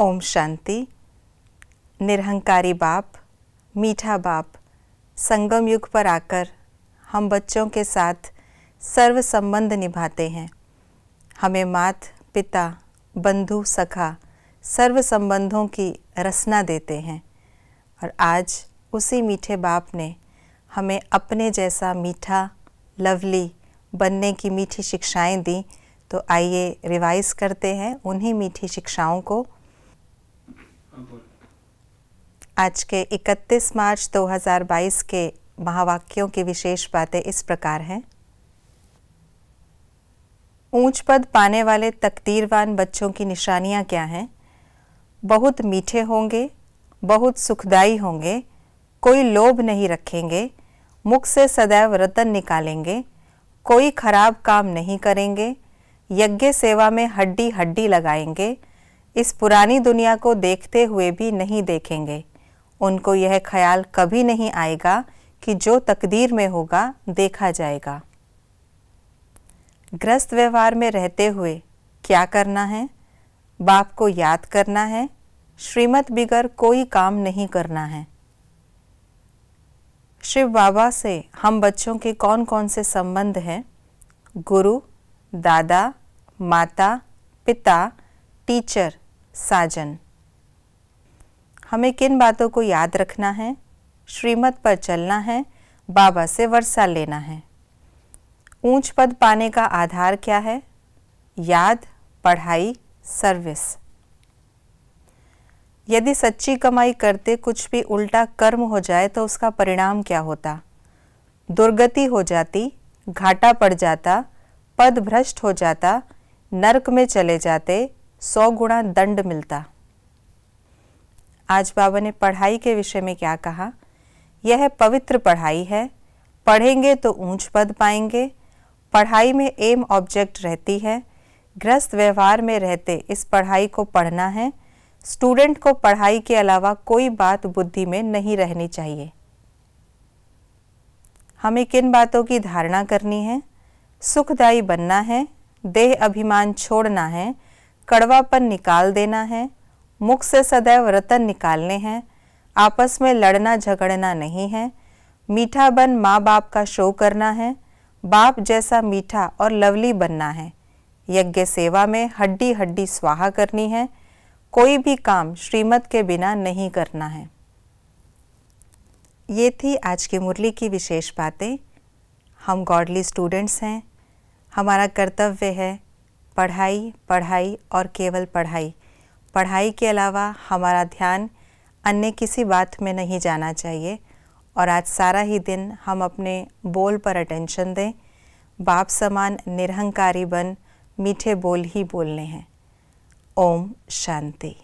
ओम शांति निरहंकारी बाप मीठा बाप संगम युग पर आकर हम बच्चों के साथ सर्व संबंध निभाते हैं हमें मात पिता बंधु सखा सर्व संबंधों की रसना देते हैं और आज उसी मीठे बाप ने हमें अपने जैसा मीठा लवली बनने की मीठी शिक्षाएं दी तो आइए रिवाइज करते हैं उन्हीं मीठी शिक्षाओं को आज के 31 मार्च 2022 के महावाक्यों की विशेष बातें इस प्रकार हैं ऊंच पद पाने वाले तकदीरवान बच्चों की निशानियां क्या हैं बहुत मीठे होंगे बहुत सुखदाई होंगे कोई लोभ नहीं रखेंगे मुख से सदैव रतन निकालेंगे कोई खराब काम नहीं करेंगे यज्ञ सेवा में हड्डी हड्डी लगाएंगे इस पुरानी दुनिया को देखते हुए भी नहीं देखेंगे उनको यह ख्याल कभी नहीं आएगा कि जो तकदीर में होगा देखा जाएगा ग्रस्त व्यवहार में रहते हुए क्या करना है बाप को याद करना है श्रीमत बिगर कोई काम नहीं करना है शिव बाबा से हम बच्चों के कौन कौन से संबंध हैं गुरु दादा माता पिता टीचर साजन हमें किन बातों को याद रखना है श्रीमत पर चलना है बाबा से वर्षा लेना है ऊंच पद पाने का आधार क्या है याद पढ़ाई सर्विस यदि सच्ची कमाई करते कुछ भी उल्टा कर्म हो जाए तो उसका परिणाम क्या होता दुर्गति हो जाती घाटा पड़ जाता पद भ्रष्ट हो जाता नरक में चले जाते सौ गुणा दंड मिलता आज बाबा ने पढ़ाई के विषय में क्या कहा यह पवित्र पढ़ाई है पढ़ेंगे तो ऊंच पद पाएंगे पढ़ाई में एम ऑब्जेक्ट रहती है ग्रस्त व्यवहार में रहते इस पढ़ाई को पढ़ना है स्टूडेंट को पढ़ाई के अलावा कोई बात बुद्धि में नहीं रहनी चाहिए हमें किन बातों की धारणा करनी है सुखदायी बनना है देह अभिमान छोड़ना है कड़वापन निकाल देना है मुख से सदैव रतन निकालने हैं आपस में लड़ना झगड़ना नहीं है मीठा बन माँ बाप का शो करना है बाप जैसा मीठा और लवली बनना है यज्ञ सेवा में हड्डी हड्डी स्वाहा करनी है कोई भी काम श्रीमत के बिना नहीं करना है ये थी आज की मुरली की विशेष बातें हम गॉडली स्टूडेंट्स हैं हमारा कर्तव्य है पढ़ाई पढ़ाई और केवल पढ़ाई पढ़ाई के अलावा हमारा ध्यान अन्य किसी बात में नहीं जाना चाहिए और आज सारा ही दिन हम अपने बोल पर अटेंशन दें बाप समान निरहंकारी बन मीठे बोल ही बोलने हैं ओम शांति